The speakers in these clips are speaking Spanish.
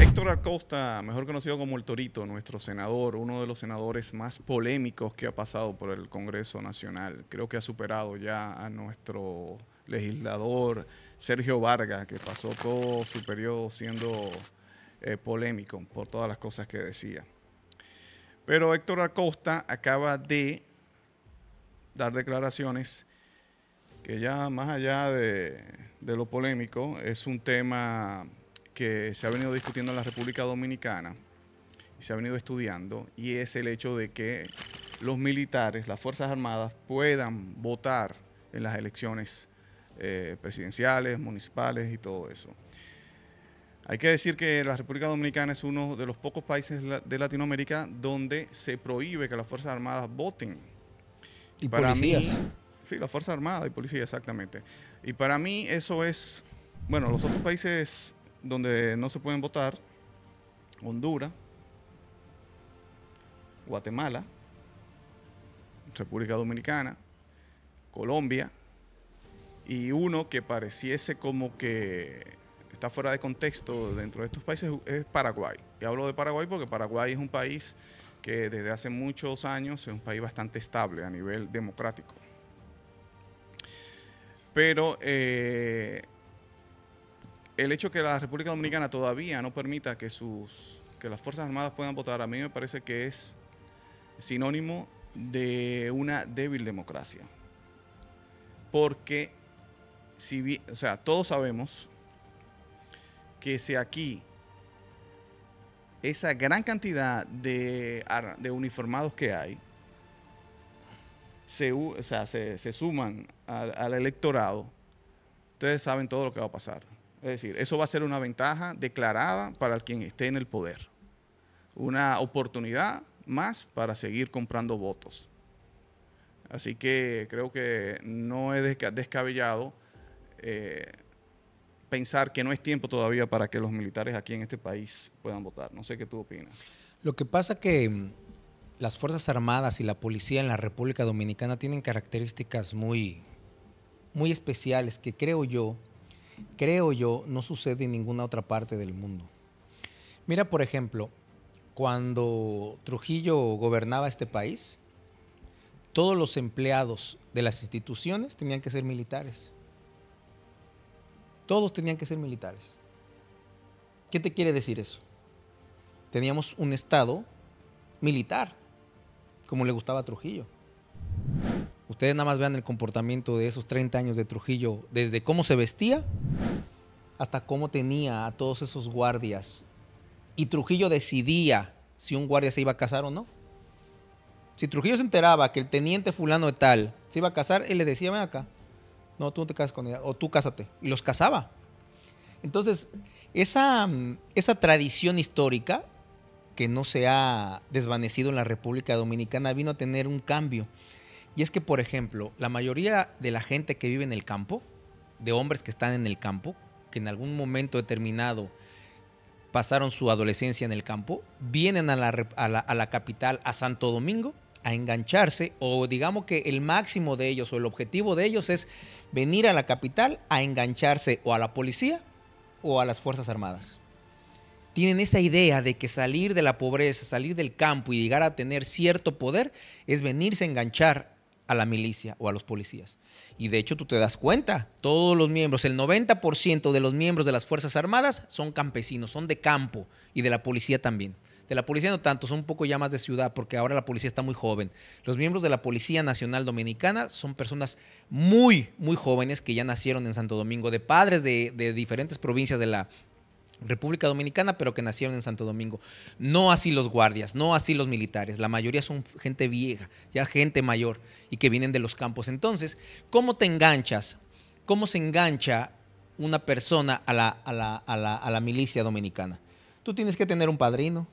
Héctor Acosta, mejor conocido como el Torito, nuestro senador, uno de los senadores más polémicos que ha pasado por el Congreso Nacional. Creo que ha superado ya a nuestro legislador Sergio Vargas, que pasó todo su periodo siendo eh, polémico por todas las cosas que decía. Pero Héctor Acosta acaba de dar declaraciones que ya más allá de lo polémico es un tema que se ha venido discutiendo en la República Dominicana y se ha venido estudiando y es el hecho de que los militares, las Fuerzas Armadas puedan votar en las elecciones eh, presidenciales, municipales y todo eso. Hay que decir que la República Dominicana es uno de los pocos países de Latinoamérica donde se prohíbe que las Fuerzas Armadas voten. Y para policías. mí, sí, las Fuerzas Armadas y policía, exactamente. Y para mí eso es, bueno, los otros países donde no se pueden votar Honduras, Guatemala, República Dominicana, Colombia y uno que pareciese como que está fuera de contexto dentro de estos países es Paraguay. Y hablo de Paraguay porque Paraguay es un país que desde hace muchos años es un país bastante estable a nivel democrático. Pero eh, el hecho que la República Dominicana todavía no permita que, sus, que las Fuerzas Armadas puedan votar, a mí me parece que es sinónimo de una débil democracia. Porque, si, o sea, todos sabemos que si aquí esa gran cantidad de, de uniformados que hay, se, o sea, se, suman al, al electorado, ustedes saben todo lo que va a pasar. Es decir, eso va a ser una ventaja declarada para quien esté en el poder. Una oportunidad más para seguir comprando votos. Así que creo que no es descabellado eh, pensar que no es tiempo todavía para que los militares aquí en este país puedan votar. No sé qué tú opinas. Lo que pasa que mm, las Fuerzas Armadas y la policía en la República Dominicana tienen características muy, muy especiales que creo yo creo yo, no sucede en ninguna otra parte del mundo. Mira, por ejemplo, cuando Trujillo gobernaba este país, todos los empleados de las instituciones tenían que ser militares. Todos tenían que ser militares. ¿Qué te quiere decir eso? Teníamos un Estado militar, como le gustaba a Trujillo. Ustedes nada más vean el comportamiento de esos 30 años de Trujillo, desde cómo se vestía hasta cómo tenía a todos esos guardias. Y Trujillo decidía si un guardia se iba a casar o no. Si Trujillo se enteraba que el teniente fulano de tal se iba a casar, él le decía, ven acá, no, tú no te casas con ella, o tú cásate. Y los casaba. Entonces, esa, esa tradición histórica que no se ha desvanecido en la República Dominicana vino a tener un cambio. Y es que, por ejemplo, la mayoría de la gente que vive en el campo, de hombres que están en el campo, que en algún momento determinado pasaron su adolescencia en el campo, vienen a la, capital, a Santo Domingo, a engancharse, o digamos que el máximo de ellos o el objetivo de ellos es venir a la capital a engancharse o a la policía o a las Fuerzas Armadas. Tienen esa idea de que salir de la pobreza, salir del campo y llegar a tener cierto poder es venirse a enganchar a la milicia o a los policías. Y de hecho tú te das cuenta, todos los miembros, el 90% de los miembros de las Fuerzas Armadas son campesinos, son de campo y de la policía también. De la policía no tanto, son un poco ya más de ciudad porque ahora la policía está muy joven. Los miembros de la Policía Nacional Dominicana son personas muy, muy jóvenes que ya nacieron en Santo Domingo, de padres de, de diferentes provincias de la, República Dominicana, pero que nacieron en Santo Domingo. No así los guardias, no así los militares. La mayoría son gente vieja, ya gente mayor y que vienen de los campos. Entonces, ¿cómo te enganchas? ¿Cómo se engancha una persona a la, a la, milicia dominicana? Tú tienes que tener un padrino,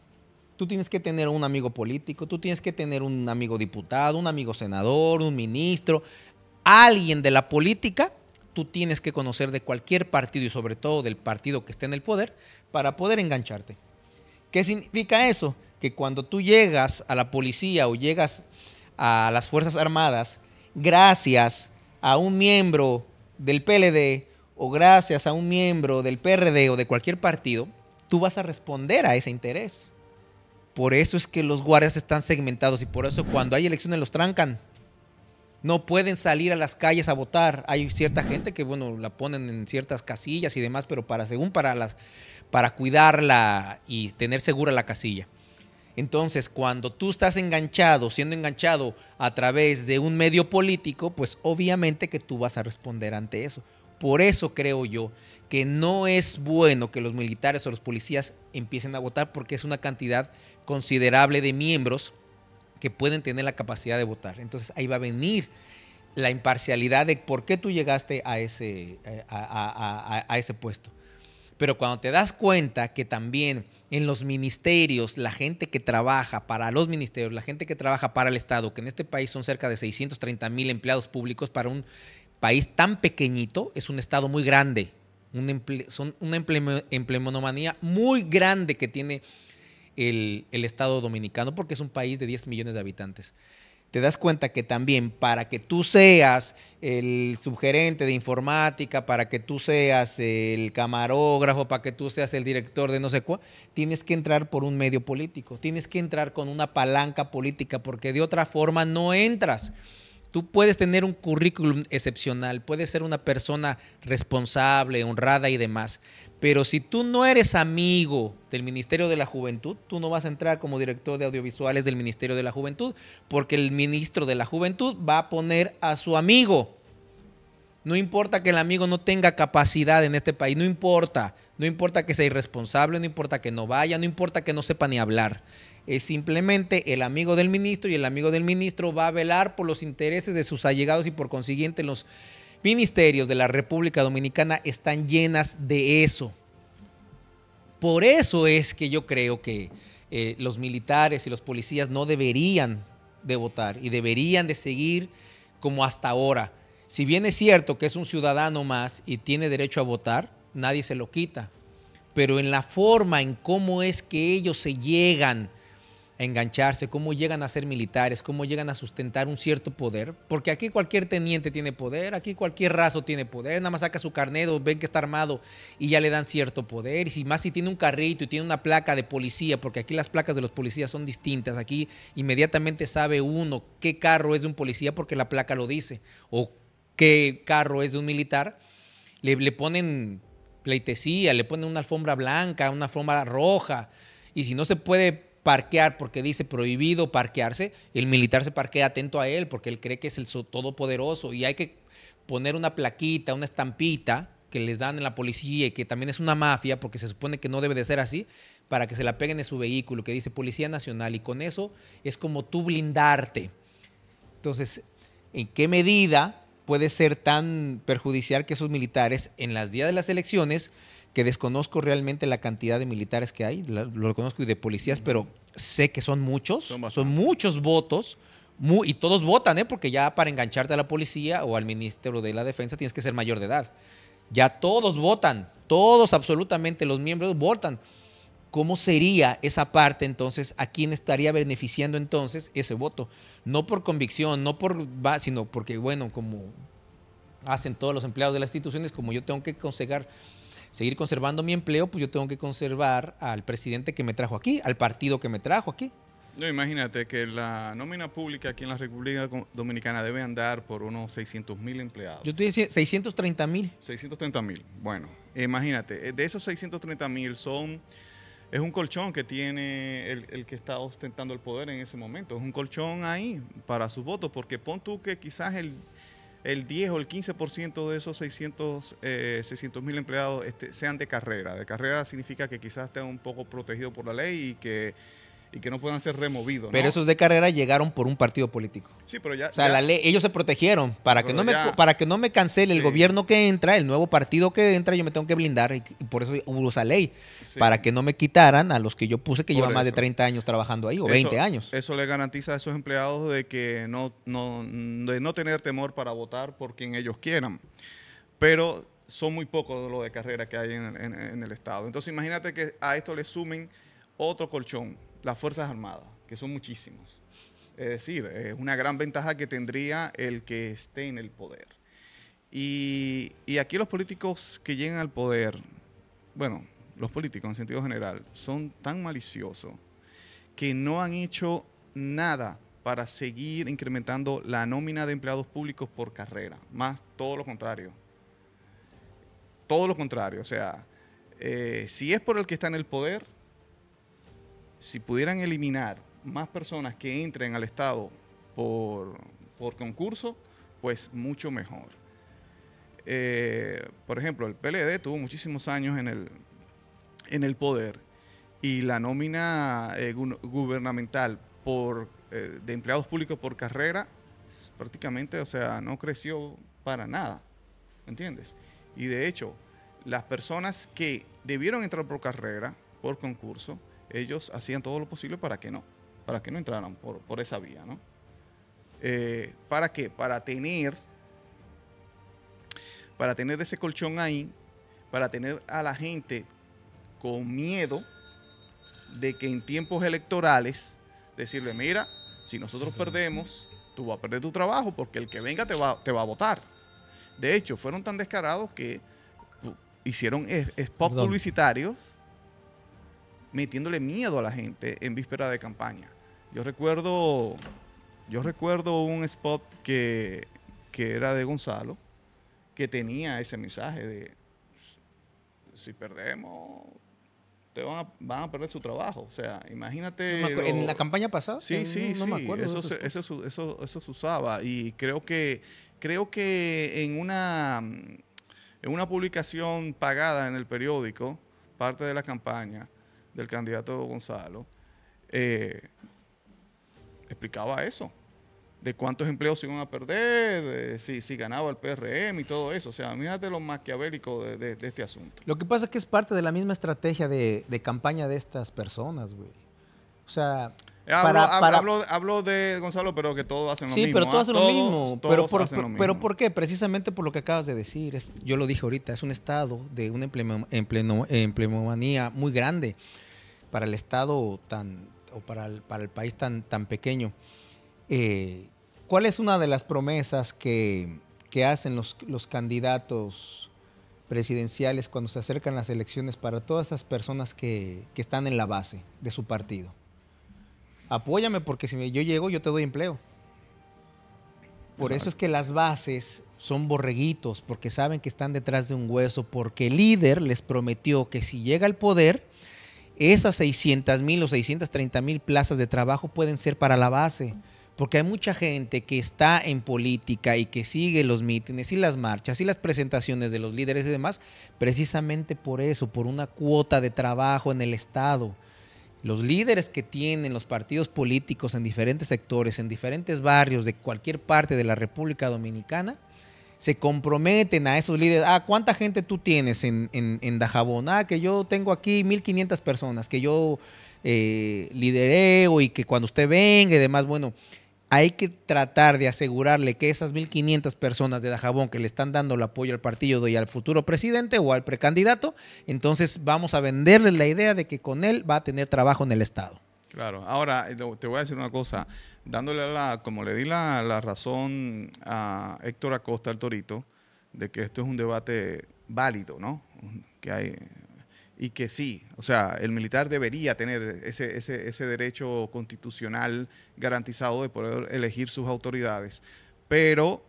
tú tienes que tener un amigo político, tú tienes que tener un amigo diputado, un amigo senador, un ministro, alguien de la política tú tienes que conocer de cualquier partido y sobre todo del partido que esté en el poder para poder engancharte. ¿Qué significa eso? Que cuando tú llegas a la policía o llegas a las Fuerzas Armadas, gracias a un miembro del PLD o gracias a un miembro del PRD o de cualquier partido, tú vas a responder a ese interés. Por eso es que los guardias están segmentados y por eso cuando hay elecciones los trancan no pueden salir a las calles a votar. Hay cierta gente que, bueno, la ponen en ciertas casillas y demás, pero para, según para las, para cuidarla y tener segura la casilla. Entonces, cuando tú estás enganchado, siendo enganchado a través de un medio político, pues obviamente que tú vas a responder ante eso. Por eso creo yo que no es bueno que los militares o los policías empiecen a votar porque es una cantidad considerable de miembros que pueden tener la capacidad de votar. Entonces ahí va a venir la imparcialidad de por qué tú llegaste a ese, eh, a, ese puesto. Pero cuando te das cuenta que también en los ministerios, la gente que trabaja para los ministerios, la gente que trabaja para el Estado, que en este país son cerca de 630 mil empleados públicos, para un país tan pequeñito, es un Estado muy grande, un son una emplemonomanía muy grande que tiene el, Estado dominicano, porque es un país de 10 millones de habitantes te das cuenta que también para que tú seas el subgerente de informática, para que tú seas el camarógrafo, para que tú seas el director de no sé cuál, tienes que entrar por un medio político, tienes que entrar con una palanca política, porque de otra forma no entras. Tú puedes tener un currículum excepcional, puedes ser una persona responsable, honrada y demás, pero si tú no eres amigo del Ministerio de la Juventud, tú no vas a entrar como director de audiovisuales del Ministerio de la Juventud, porque el ministro de la Juventud va a poner a su amigo. No importa que el amigo no tenga capacidad en este país, no importa. No importa que sea irresponsable, no importa que no vaya, no importa que no sepa ni hablar. Es simplemente el amigo del ministro y el amigo del ministro va a velar por los intereses de sus allegados y por consiguiente los ministerios de la República Dominicana están llenas de eso. Por eso es que yo creo que eh, los militares y los policías no deberían de votar y deberían de seguir como hasta ahora. Si bien es cierto que es un ciudadano más y tiene derecho a votar, nadie se lo quita. Pero en la forma en cómo es que ellos se llegan a engancharse, cómo llegan a ser militares, cómo llegan a sustentar un cierto poder, porque aquí cualquier teniente tiene poder, aquí cualquier raso tiene poder, nada más saca su o ven que está armado y ya le dan cierto poder, y si más si tiene un carrito y tiene una placa de policía, porque aquí las placas de los policías son distintas, aquí inmediatamente sabe uno qué carro es de un policía porque la placa lo dice, o qué carro es de un militar, le, le ponen pleitesía, le ponen una alfombra blanca, una alfombra roja, y si no se puede parquear porque dice prohibido parquearse, el militar se parquea atento a él porque él cree que es el todopoderoso y hay que poner una plaquita, una estampita que les dan en la policía y que también es una mafia porque se supone que no debe de ser así para que se la peguen en su vehículo que dice Policía Nacional y con eso es como tú blindarte. Entonces, ¿en qué medida puede ser tan perjudicial que esos militares en las días de las elecciones que desconozco realmente la cantidad de militares que hay, lo, conozco y de policías, pero sé que son muchos, son, muchos votos. y todos votan, ¿eh? porque ya para engancharte a la policía o al ministro de la defensa tienes que ser mayor de edad. Ya todos votan, todos absolutamente los miembros votan. ¿Cómo sería esa parte entonces? ¿A quién estaría beneficiando entonces ese voto? No por convicción, no por sino porque, bueno, como hacen todos los empleados de las instituciones, como yo tengo que conseguir seguir conservando mi empleo, pues yo tengo que conservar al presidente que me trajo aquí, al partido que me trajo aquí. No, imagínate que la nómina pública aquí en la República Dominicana debe andar por unos 600 mil empleados. Yo te decía 630 mil. 630 mil. Bueno, imagínate, eh, de esos 630 mil son... Es un colchón que tiene el, el, que está ostentando el poder en ese momento. Es un colchón ahí para sus votos, porque pon tú que quizás el el 10 o el 15% de esos 600 eh, 600 mil empleados este, sean de carrera. De carrera significa que quizás estén un poco protegidos por la ley y que y que no puedan ser removidos. Pero esos de carrera llegaron por un partido político. Sí, pero ya. O sea, La ley, ellos se protegieron para que no me para que no me cancele el gobierno que entra, el nuevo partido que entra, yo me tengo que blindar y, por eso hubo esa ley para que no me quitaran a los que yo puse que llevan más de 30 años trabajando ahí o 20 años. Eso le garantiza a esos empleados de que no no tener temor para votar por quien ellos quieran. Pero son muy pocos los de carrera que hay en el estado. Entonces, imagínate que a esto le sumen otro colchón las Fuerzas Armadas, que son muchísimos. Es decir, es una gran ventaja que tendría el que esté en el poder. Y, aquí los políticos que llegan al poder, bueno, los políticos en sentido general, son tan maliciosos que no han hecho nada para seguir incrementando la nómina de empleados públicos por carrera, más todo lo contrario. Todo lo contrario, o sea, eh, si es por el que está en el poder, si pudieran eliminar más personas que entren al Estado por, concurso, pues mucho mejor. Eh, por ejemplo, el PLD tuvo muchísimos años en el, en el poder y la nómina eh, gubernamental eh, de empleados públicos por carrera prácticamente, o sea, no creció para nada, ¿entiendes? Y de hecho, las personas que debieron entrar por carrera, por concurso, ellos hacían todo lo posible para que no, para que no entraran por, esa vía, ¿no? Eh, ¿Para qué? Para tener, para tener ese colchón ahí, para tener a la gente con miedo de que en tiempos electorales decirle, mira, si nosotros perdemos, tú vas a perder tu trabajo porque el que venga te va, te va a votar. De hecho, fueron tan descarados que hicieron spots publicitarios metiéndole miedo a la gente en víspera de campaña. Yo recuerdo, yo recuerdo un spot que, era de Gonzalo, que tenía ese mensaje de, si perdemos, te van a, perder su trabajo. O sea, imagínate... ¿En la campaña pasada? Sí, sí, sí. eso, se, eso se usaba y creo que, creo que en, una, en una publicación pagada en el periódico, parte de la campaña, del candidato Gonzalo, eh, explicaba eso, de cuántos empleos se iban a perder, eh, si, ganaba el PRM y todo eso. O sea, mírate lo maquiavélico de, este asunto. Lo que pasa es que es parte de la misma estrategia de, campaña de estas personas, güey. O sea... Eh, hablo, para, de Gonzalo, pero que todos hacen lo mismo. Sí, pero todos ¿ah? hacen, lo, mismo. pero por, qué? Precisamente por lo que acabas de decir. yo lo dije ahorita, es un estado de una empleomanía muy grande para el Estado o para el, país tan, pequeño. Eh, ¿Cuál es una de las promesas que, hacen los, candidatos presidenciales cuando se acercan las elecciones para todas esas personas que, están en la base de su partido? Apóyame porque si yo llego yo te doy empleo. Por eso es que las bases son borreguitos, porque saben que están detrás de un hueso, porque el líder les prometió que si llega al poder, esas 600 mil o 630 mil plazas de trabajo pueden ser para la base. Porque hay mucha gente que está en política y que sigue los mítines y las marchas y las presentaciones de los líderes y demás, precisamente por eso, por una cuota de trabajo en el Estado. Los líderes que tienen los partidos políticos en diferentes sectores, en diferentes barrios de cualquier parte de la República Dominicana, se comprometen a esos líderes. Ah, ¿cuánta gente tú tienes en, Dajabón? Ah, que yo tengo aquí 1500 personas que yo eh, lidereo y que cuando usted venga y demás, bueno, hay que tratar de asegurarle que esas 1500 personas de Dajabón que le están dando el apoyo al partido y al futuro presidente o al precandidato, entonces vamos a venderle la idea de que con él va a tener trabajo en el Estado. Claro, ahora eh, te voy a decir una cosa, dándole la, como le di la, razón a Héctor Acosta, el Torito, de que esto es un debate válido, ¿no? Que hay, y que sí, o sea, el militar debería tener ese, ese, ese derecho constitucional garantizado de poder elegir sus autoridades, pero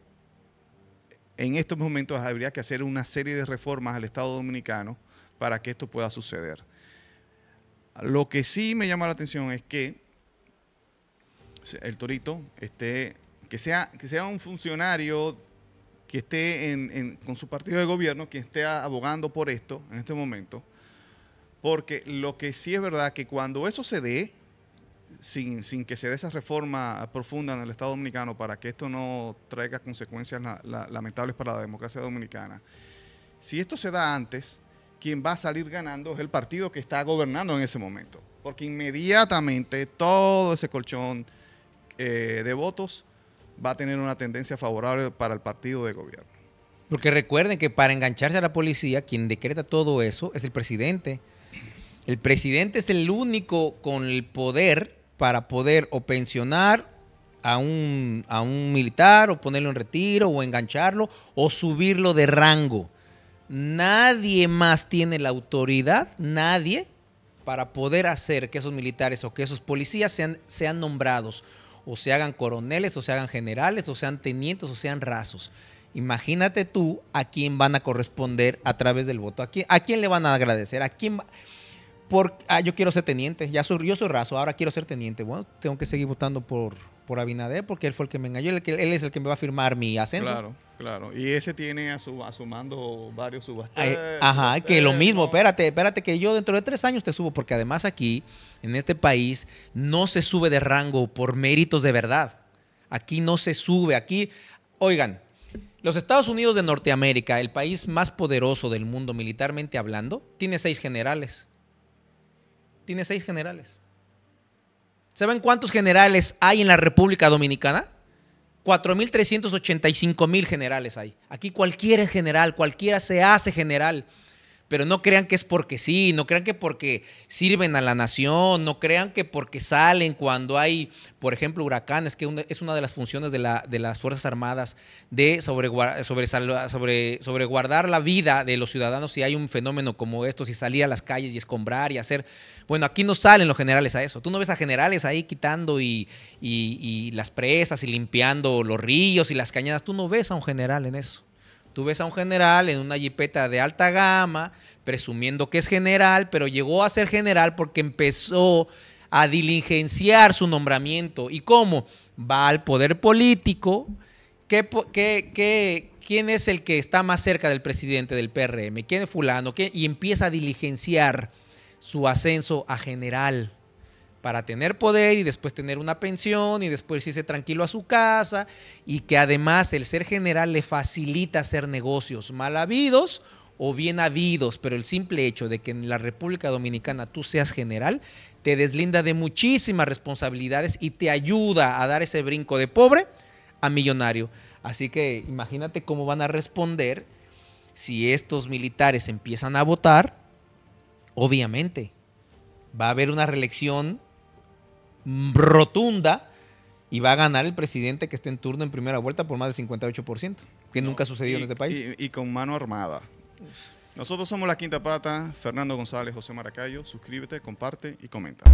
en estos momentos habría que hacer una serie de reformas al Estado Dominicano para que esto pueda suceder. Lo que sí me llama la atención es que el torito esté, que sea, que sea un funcionario que esté con su partido de gobierno, que esté abogando por esto en este momento, porque lo que sí es verdad que cuando eso se dé, sin, que se dé esa reforma profunda en el Estado dominicano para que esto no traiga consecuencias lamentables para la democracia dominicana, si esto se da antes, quien va a salir ganando es el partido que está gobernando en ese momento. Porque inmediatamente todo ese colchón eh, de votos va a tener una tendencia favorable para el partido de gobierno. Porque recuerden que para engancharse a la policía, quien decreta todo eso es el presidente. El presidente es el único con el poder para poder o pensionar a un, a un militar o ponerlo en retiro o engancharlo o subirlo de rango. Nadie más tiene la autoridad, nadie, para poder hacer que esos militares o que esos policías sean, sean nombrados, o se hagan coroneles, o se hagan generales, o sean tenientes, o sean rasos. Imagínate tú a quién van a corresponder a través del voto, a quién, le van a agradecer, a quién ah, yo quiero ser teniente, ya soy, yo soy raso, ahora quiero ser teniente. Bueno, tengo que seguir votando por, por Abinader, porque él fue el que me engañó, él, es el que me va a firmar mi ascenso. Claro, claro. Y ese tiene a su, mando varios subastas Ajá, que lo mismo, espérate, espérate, que yo dentro de tres años te subo, porque además aquí, en este país, no se sube de rango por méritos de verdad. Aquí no se sube, aquí, oigan, los Estados Unidos de Norteamérica, el país más poderoso del mundo militarmente hablando, tiene seis generales. Tiene seis generales. ¿Saben cuántos generales hay en la República Dominicana? mil generales hay. Aquí cualquiera es general, cualquiera se hace general pero no crean que es porque sí, no crean que porque sirven a la nación, no crean que porque salen cuando hay, por ejemplo, huracanes, que es una de las funciones de, la, de las Fuerzas Armadas de sobreguardar la vida de los ciudadanos si hay un fenómeno como esto, si salir a las calles y escombrar y hacer... Bueno, aquí no salen los generales a eso. Tú no ves a generales ahí quitando y las presas y limpiando los ríos y las cañadas. Tú no ves a un general en eso. Tú ves a un general en una jipeta de alta gama, presumiendo que es general, pero llegó a ser general porque empezó a diligenciar su nombramiento. ¿Y cómo? Va al poder político. quién es el que está más cerca del presidente del PRM? ¿Quién es fulano? Y empieza a diligenciar su ascenso a general para tener poder y después tener una pensión y después irse tranquilo a su casa y que además el ser general le facilita hacer negocios mal habidos o bien habidos, pero el simple hecho de que en la República Dominicana tú seas general te deslinda de muchísimas responsabilidades y te ayuda a dar ese brinco de pobre a millonario. Así que imagínate cómo van a responder si estos militares empiezan a votar. Obviamente, va a haber una reelección rotunda y va a ganar el presidente que esté en turno en primera vuelta por más del 58%, que nunca ha sucedido en este país. Y, y, con mano armada. Nosotros somos La Quinta Pata, Fernando González, José Maracayo. Suscríbete, comparte y comenta.